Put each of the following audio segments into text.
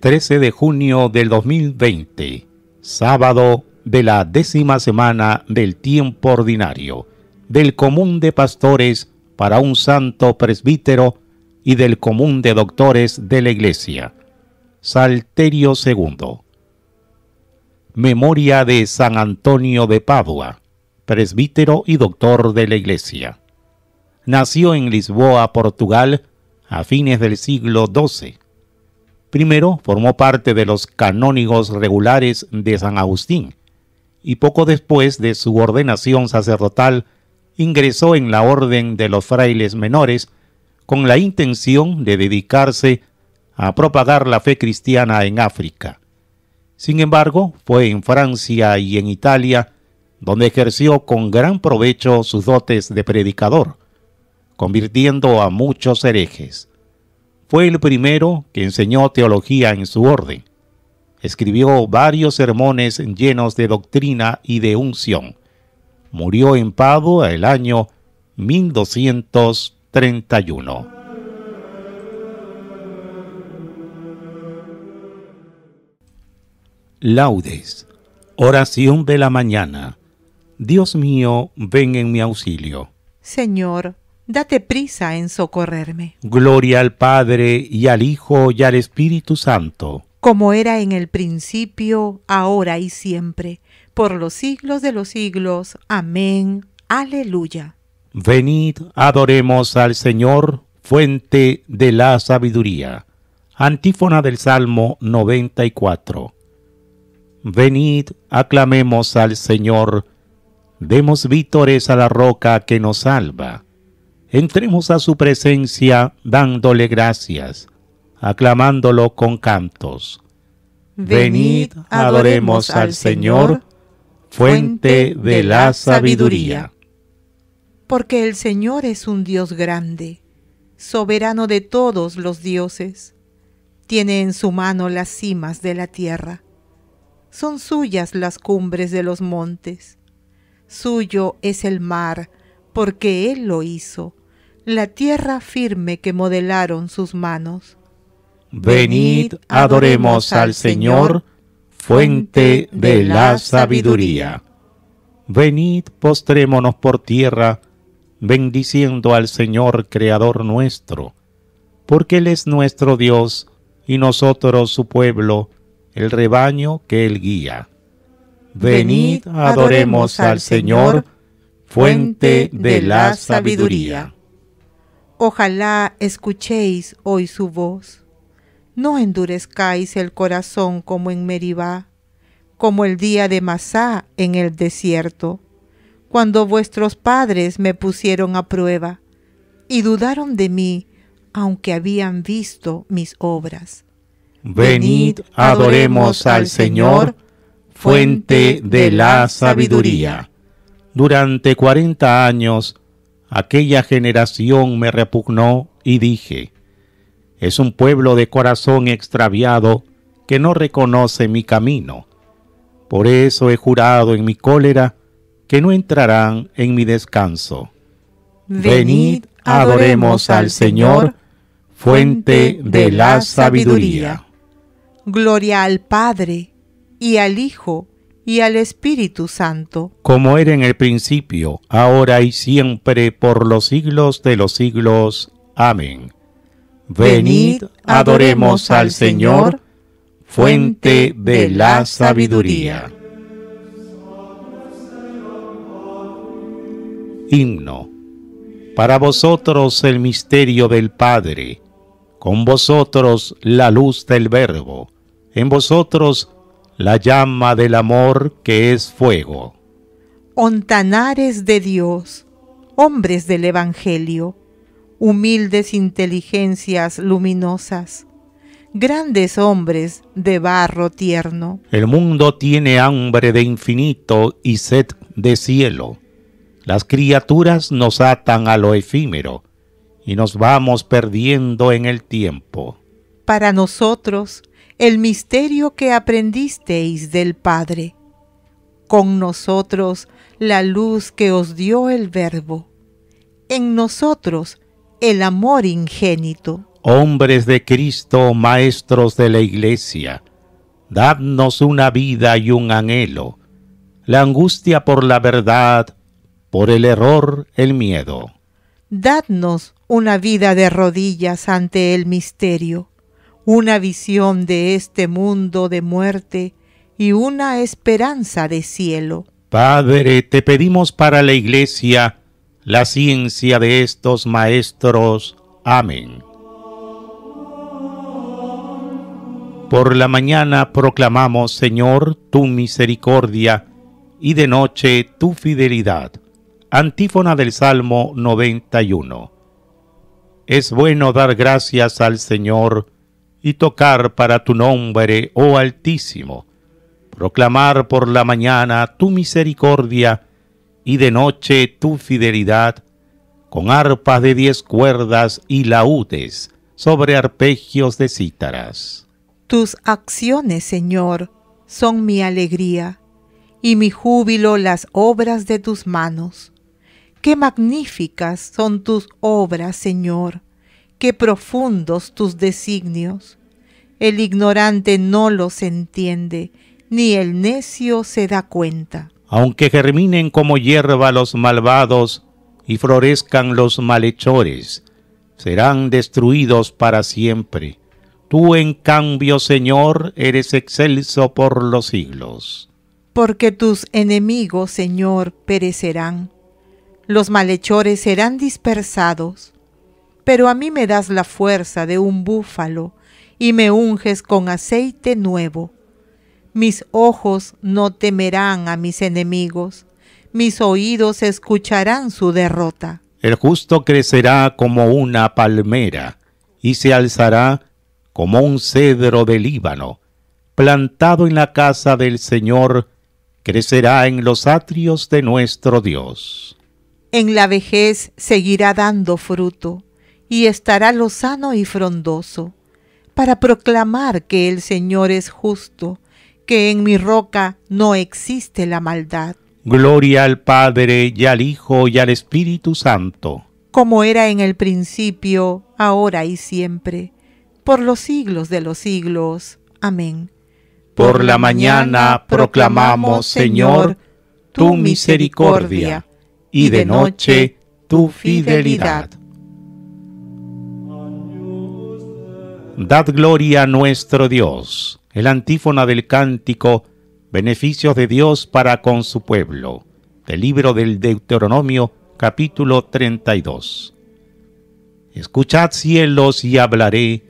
13 de junio del 2020, sábado de la décima semana del tiempo ordinario, del común de pastores para un santo presbítero y del común de doctores de la Iglesia. Salterio II. Memoria de San Antonio de Padua, presbítero y doctor de la Iglesia. Nació en Lisboa, Portugal, a fines del siglo XII Primero formó parte de los canónigos regulares de San Agustín y poco después de su ordenación sacerdotal ingresó en la orden de los frailes menores con la intención de dedicarse a propagar la fe cristiana en África. Sin embargo, fue en Francia y en Italia donde ejerció con gran provecho sus dotes de predicador, convirtiendo a muchos herejes. Fue el primero que enseñó teología en su orden. Escribió varios sermones llenos de doctrina y de unción. Murió en en el año 1231. Laudes. Oración de la mañana. Dios mío, ven en mi auxilio. Señor, date prisa en socorrerme. Gloria al Padre y al Hijo y al Espíritu Santo. Como era en el principio, ahora y siempre, por los siglos de los siglos. Amén. Aleluya. Venid, adoremos al Señor, fuente de la sabiduría. Antífona del Salmo 94. Venid, aclamemos al Señor, demos vítores a la roca que nos salva entremos a su presencia dándole gracias, aclamándolo con cantos. Venid, adoremos al Señor, fuente de la sabiduría. Porque el Señor es un Dios grande, soberano de todos los dioses. Tiene en su mano las cimas de la tierra. Son suyas las cumbres de los montes. Suyo es el mar, porque Él lo hizo, la tierra firme que modelaron sus manos. Venid, adoremos al Señor, fuente de la sabiduría. Venid, postrémonos por tierra, bendiciendo al Señor, Creador nuestro, porque Él es nuestro Dios, y nosotros su pueblo, el rebaño que Él guía. Venid, adoremos al Señor, fuente de la sabiduría. Ojalá escuchéis hoy su voz. No endurezcáis el corazón como en Meribá, como el día de Masá en el desierto, cuando vuestros padres me pusieron a prueba y dudaron de mí, aunque habían visto mis obras. Venid, adoremos al Señor, fuente de la sabiduría. Durante cuarenta años Aquella generación me repugnó y dije, es un pueblo de corazón extraviado que no reconoce mi camino. Por eso he jurado en mi cólera que no entrarán en mi descanso. Venid, adoremos al Señor, fuente de la sabiduría. Gloria al Padre y al Hijo y al Espíritu Santo. Como era en el principio, ahora y siempre, por los siglos de los siglos. Amén. Venid, adoremos al Señor, fuente de la sabiduría. Himno. Para vosotros el misterio del Padre, con vosotros la luz del Verbo, en vosotros la llama del amor que es fuego. Ontanares de Dios, hombres del Evangelio, humildes inteligencias luminosas, grandes hombres de barro tierno. El mundo tiene hambre de infinito y sed de cielo. Las criaturas nos atan a lo efímero y nos vamos perdiendo en el tiempo. Para nosotros, el misterio que aprendisteis del Padre. Con nosotros la luz que os dio el Verbo. En nosotros el amor ingénito. Hombres de Cristo, maestros de la Iglesia, dadnos una vida y un anhelo, la angustia por la verdad, por el error, el miedo. Dadnos una vida de rodillas ante el misterio una visión de este mundo de muerte y una esperanza de cielo. Padre, te pedimos para la Iglesia la ciencia de estos maestros. Amén. Por la mañana proclamamos, Señor, tu misericordia, y de noche tu fidelidad. Antífona del Salmo 91. Es bueno dar gracias al Señor, y tocar para tu nombre, oh Altísimo, proclamar por la mañana tu misericordia y de noche tu fidelidad, con arpas de diez cuerdas y laúdes sobre arpegios de cítaras. Tus acciones, Señor, son mi alegría, y mi júbilo las obras de tus manos. Qué magníficas son tus obras, Señor qué profundos tus designios. El ignorante no los entiende, ni el necio se da cuenta. Aunque germinen como hierba los malvados y florezcan los malhechores, serán destruidos para siempre. Tú en cambio, Señor, eres excelso por los siglos. Porque tus enemigos, Señor, perecerán. Los malhechores serán dispersados pero a mí me das la fuerza de un búfalo y me unges con aceite nuevo. Mis ojos no temerán a mis enemigos, mis oídos escucharán su derrota. El justo crecerá como una palmera y se alzará como un cedro de Líbano, plantado en la casa del Señor, crecerá en los atrios de nuestro Dios. En la vejez seguirá dando fruto y estará sano y frondoso, para proclamar que el Señor es justo, que en mi roca no existe la maldad. Gloria al Padre y al Hijo y al Espíritu Santo. Como era en el principio, ahora y siempre, por los siglos de los siglos. Amén. Por, por la mañana proclamamos, Señor, tu misericordia, y de noche tu fidelidad. Dad gloria a nuestro Dios. El antífona del cántico Beneficios de Dios para con su pueblo. Del libro del Deuteronomio capítulo 32. Escuchad cielos y hablaré.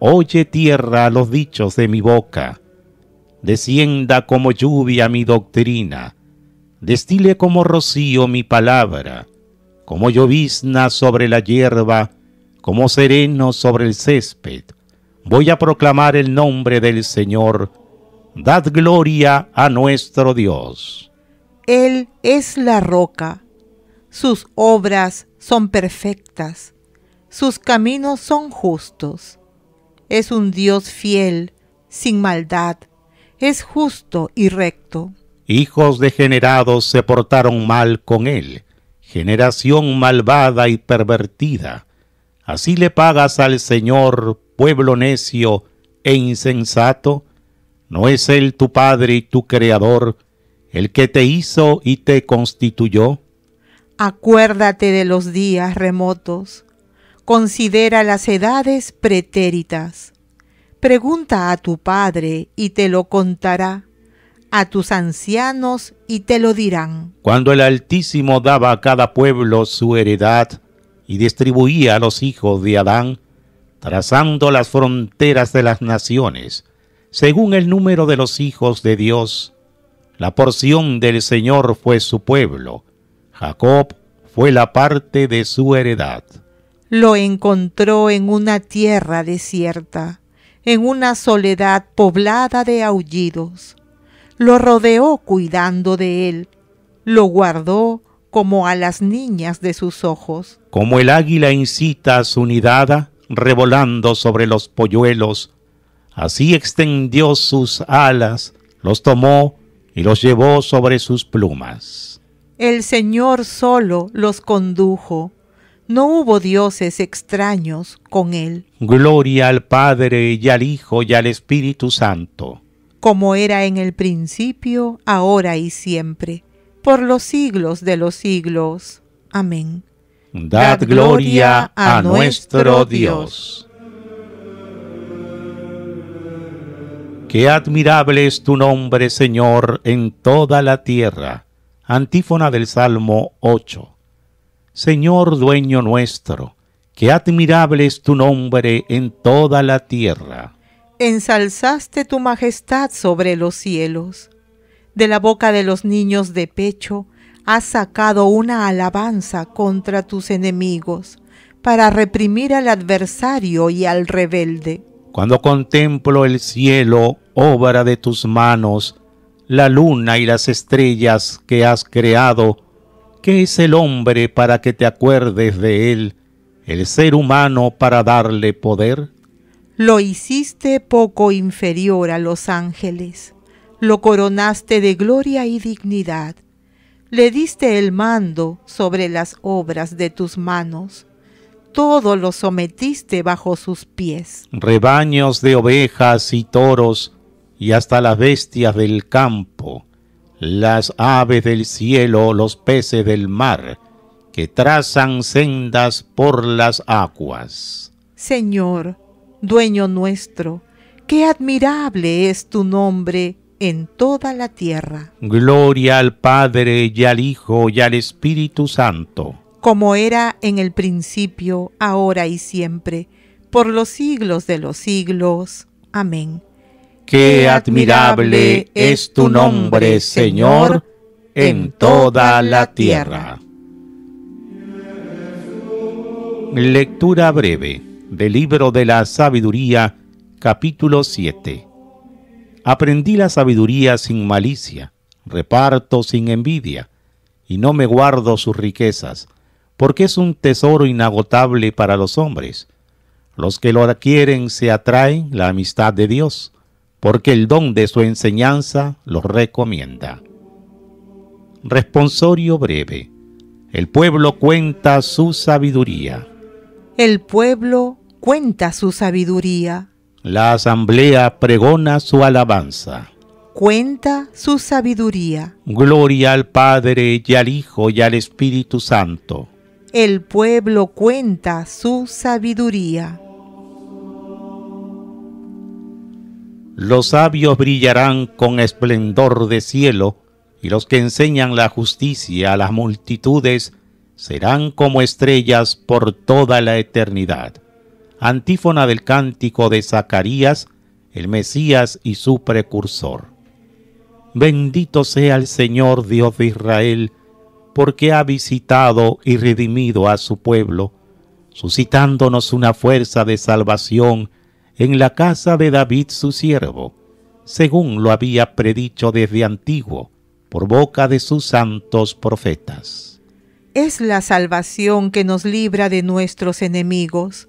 Oye tierra los dichos de mi boca. Descienda como lluvia mi doctrina. Destile como rocío mi palabra. Como llovizna sobre la hierba. Como sereno sobre el césped voy a proclamar el nombre del Señor. Dad gloria a nuestro Dios. Él es la roca. Sus obras son perfectas. Sus caminos son justos. Es un Dios fiel, sin maldad. Es justo y recto. Hijos degenerados se portaron mal con él. Generación malvada y pervertida. Así le pagas al Señor pueblo necio e insensato? ¿No es Él tu Padre y tu Creador, el que te hizo y te constituyó? Acuérdate de los días remotos, considera las edades pretéritas. Pregunta a tu Padre y te lo contará, a tus ancianos y te lo dirán. Cuando el Altísimo daba a cada pueblo su heredad y distribuía a los hijos de Adán, trazando las fronteras de las naciones, según el número de los hijos de Dios. La porción del Señor fue su pueblo, Jacob fue la parte de su heredad. Lo encontró en una tierra desierta, en una soledad poblada de aullidos. Lo rodeó cuidando de él, lo guardó como a las niñas de sus ojos. Como el águila incita a su nidada, revolando sobre los polluelos. Así extendió sus alas, los tomó y los llevó sobre sus plumas. El Señor solo los condujo. No hubo dioses extraños con él. Gloria al Padre y al Hijo y al Espíritu Santo. Como era en el principio, ahora y siempre, por los siglos de los siglos. Amén. Dad gloria a nuestro Dios. Qué admirable es tu nombre, Señor, en toda la tierra. Antífona del Salmo 8. Señor dueño nuestro, qué admirable es tu nombre en toda la tierra. Ensalzaste tu majestad sobre los cielos. De la boca de los niños de pecho, has sacado una alabanza contra tus enemigos para reprimir al adversario y al rebelde. Cuando contemplo el cielo, obra de tus manos, la luna y las estrellas que has creado, ¿qué es el hombre para que te acuerdes de él? ¿El ser humano para darle poder? Lo hiciste poco inferior a los ángeles, lo coronaste de gloria y dignidad le diste el mando sobre las obras de tus manos. Todo lo sometiste bajo sus pies. Rebaños de ovejas y toros, y hasta las bestias del campo, las aves del cielo, los peces del mar, que trazan sendas por las aguas. Señor, dueño nuestro, qué admirable es tu nombre en toda la tierra. Gloria al Padre y al Hijo y al Espíritu Santo. Como era en el principio, ahora y siempre, por los siglos de los siglos. Amén. Qué admirable es tu nombre, Señor, en toda la tierra. Lectura breve del libro de la sabiduría, capítulo 7 Aprendí la sabiduría sin malicia, reparto sin envidia, y no me guardo sus riquezas, porque es un tesoro inagotable para los hombres. Los que lo adquieren se atraen la amistad de Dios, porque el don de su enseñanza los recomienda. Responsorio breve. El pueblo cuenta su sabiduría. El pueblo cuenta su sabiduría. La asamblea pregona su alabanza. Cuenta su sabiduría. Gloria al Padre y al Hijo y al Espíritu Santo. El pueblo cuenta su sabiduría. Los sabios brillarán con esplendor de cielo, y los que enseñan la justicia a las multitudes serán como estrellas por toda la eternidad antífona del cántico de Zacarías, el Mesías y su precursor. Bendito sea el Señor Dios de Israel, porque ha visitado y redimido a su pueblo, suscitándonos una fuerza de salvación en la casa de David su siervo, según lo había predicho desde antiguo, por boca de sus santos profetas. Es la salvación que nos libra de nuestros enemigos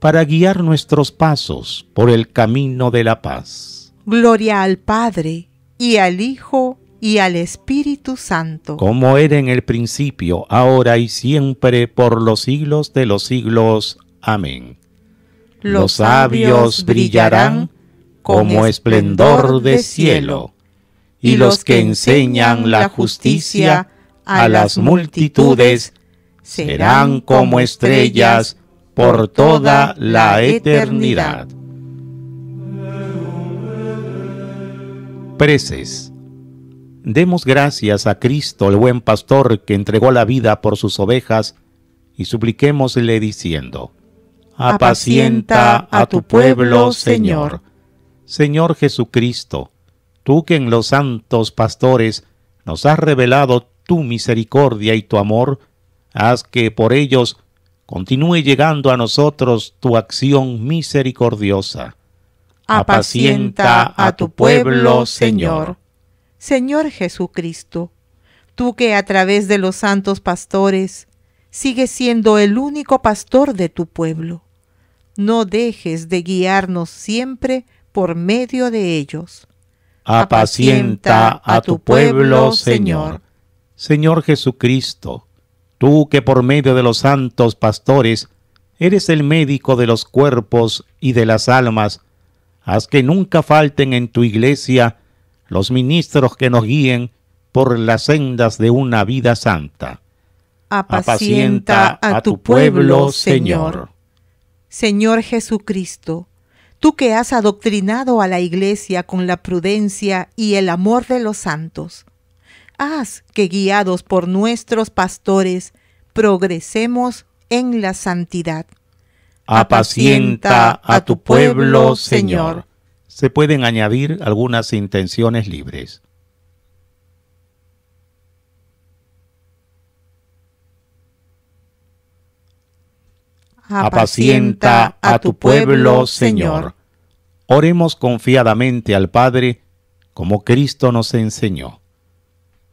para guiar nuestros pasos por el camino de la paz. Gloria al Padre, y al Hijo, y al Espíritu Santo. Como era en el principio, ahora y siempre, por los siglos de los siglos. Amén. Los, sabios brillarán como esplendor de cielo, y los que enseñan la justicia a las multitudes serán como estrellas por toda la eternidad. Preces. Demos gracias a Cristo, el buen pastor, que entregó la vida por sus ovejas, y supliquémosle diciendo, Apacienta a tu pueblo, Señor. Señor Jesucristo, tú que en los santos pastores nos has revelado tu misericordia y tu amor, haz que por ellos continúe llegando a nosotros tu acción misericordiosa. Apacienta a tu pueblo, Señor. Señor Jesucristo, tú que a través de los santos pastores sigues siendo el único pastor de tu pueblo, no dejes de guiarnos siempre por medio de ellos. Apacienta a tu pueblo, Señor. Señor Jesucristo, Tú que por medio de los santos pastores eres el médico de los cuerpos y de las almas, haz que nunca falten en tu iglesia los ministros que nos guíen por las sendas de una vida santa. Apacienta, a, tu pueblo, Señor. Señor Jesucristo, tú que has adoctrinado a la iglesia con la prudencia y el amor de los santos, haz que guiados por nuestros pastores progresemos en la santidad. Apacienta a tu pueblo, Señor. Se pueden añadir algunas intenciones libres. Apacienta a tu pueblo, Señor. Oremos confiadamente al Padre, como Cristo nos enseñó.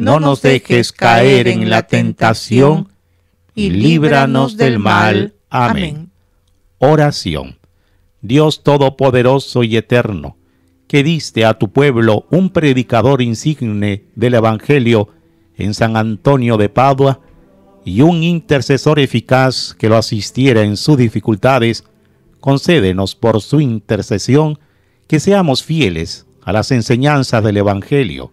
no nos dejes caer en la tentación, y líbranos del mal. Amén. Oración. Dios Todopoderoso y Eterno, que diste a tu pueblo un predicador insigne del Evangelio en San Antonio de Padua y un intercesor eficaz que lo asistiera en sus dificultades, concédenos por su intercesión que seamos fieles a las enseñanzas del Evangelio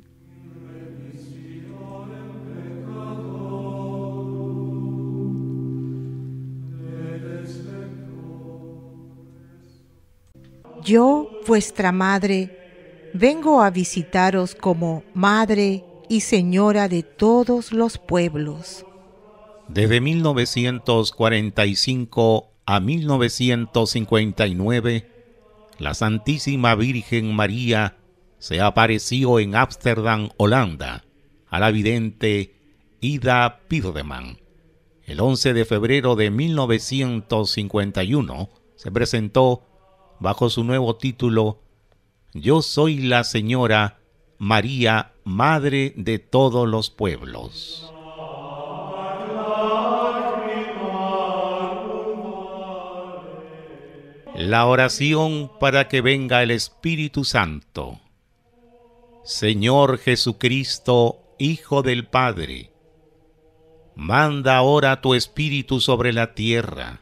Yo, vuestra madre, vengo a visitaros como madre y señora de todos los pueblos. Desde 1945 a 1959, la Santísima Virgen María se apareció en Ámsterdam, Holanda, a la vidente Ida Pirdeman. El 11 de febrero de 1951 se presentó bajo su nuevo título Yo soy la Señora María, Madre de todos los pueblos. La oración para que venga el Espíritu Santo. Señor Jesucristo, Hijo del Padre, manda ahora tu Espíritu sobre la tierra